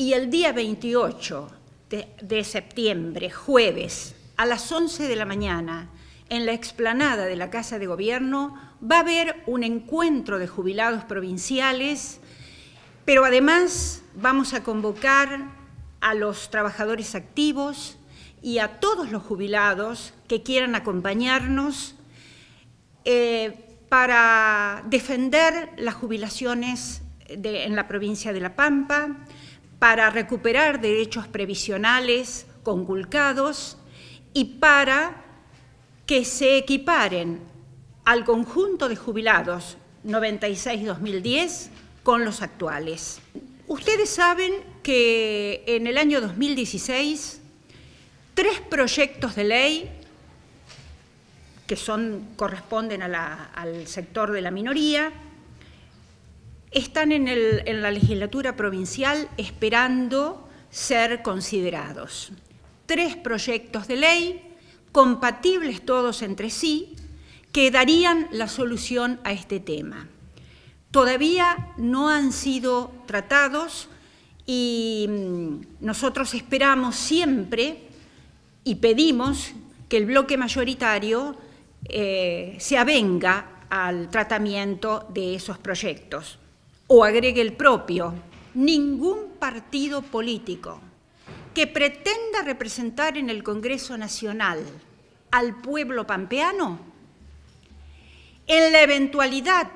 Y el día 28 de, septiembre, jueves, a las 11 de la mañana, en la explanada de la Casa de Gobierno, va a haber un encuentro de jubilados provinciales, pero además vamos a convocar a los trabajadores activos y a todos los jubilados que quieran acompañarnos eh, para defender las jubilaciones en la provincia de La Pampa, para recuperar derechos previsionales conculcados y para que se equiparen al conjunto de jubilados 96-2010 con los actuales. Ustedes saben que en el año 2016 tres proyectos de ley que son, corresponden al sector de la minoría, están en, la legislatura provincial esperando ser considerados. Tres proyectos de ley, compatibles todos entre sí, que darían la solución a este tema. Todavía no han sido tratados y mm, nosotros esperamos siempre y pedimos que el bloque mayoritario eh, se avenga al tratamiento de esos proyectos o agregue el propio, ningún partido político que pretenda representar en el Congreso Nacional al pueblo pampeano, en la eventualidad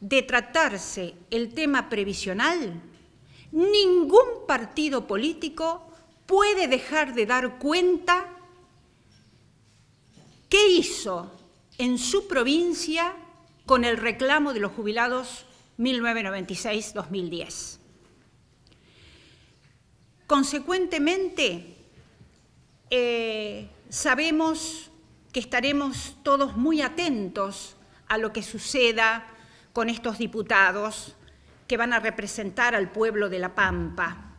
de tratarse el tema previsional, ningún partido político puede dejar de dar cuenta qué hizo en su provincia con el reclamo de los jubilados 1996-2010. Consecuentemente, eh, sabemos que estaremos todos muy atentos a lo que suceda con estos diputados que van a representar al pueblo de La Pampa.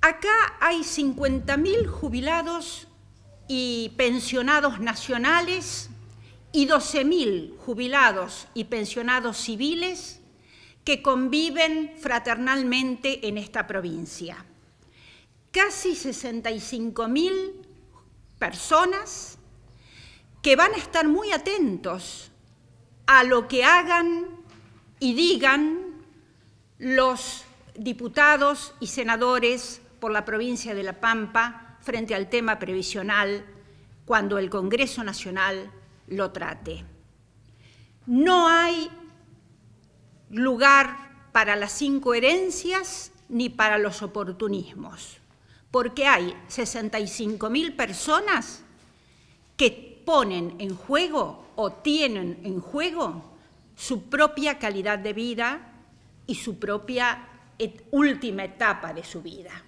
Acá hay 50.000 jubilados y pensionados nacionales y 12.000 jubilados y pensionados civiles que conviven fraternalmente en esta provincia. Casi 65.000 personas que van a estar muy atentos a lo que hagan y digan los diputados y senadores por la provincia de La Pampa frente al tema previsional cuando el Congreso Nacional lo trate. No hay lugar para las incoherencias ni para los oportunismos, porque hay 65.000 personas que ponen en juego o tienen en juego su propia calidad de vida y su propia última etapa de su vida.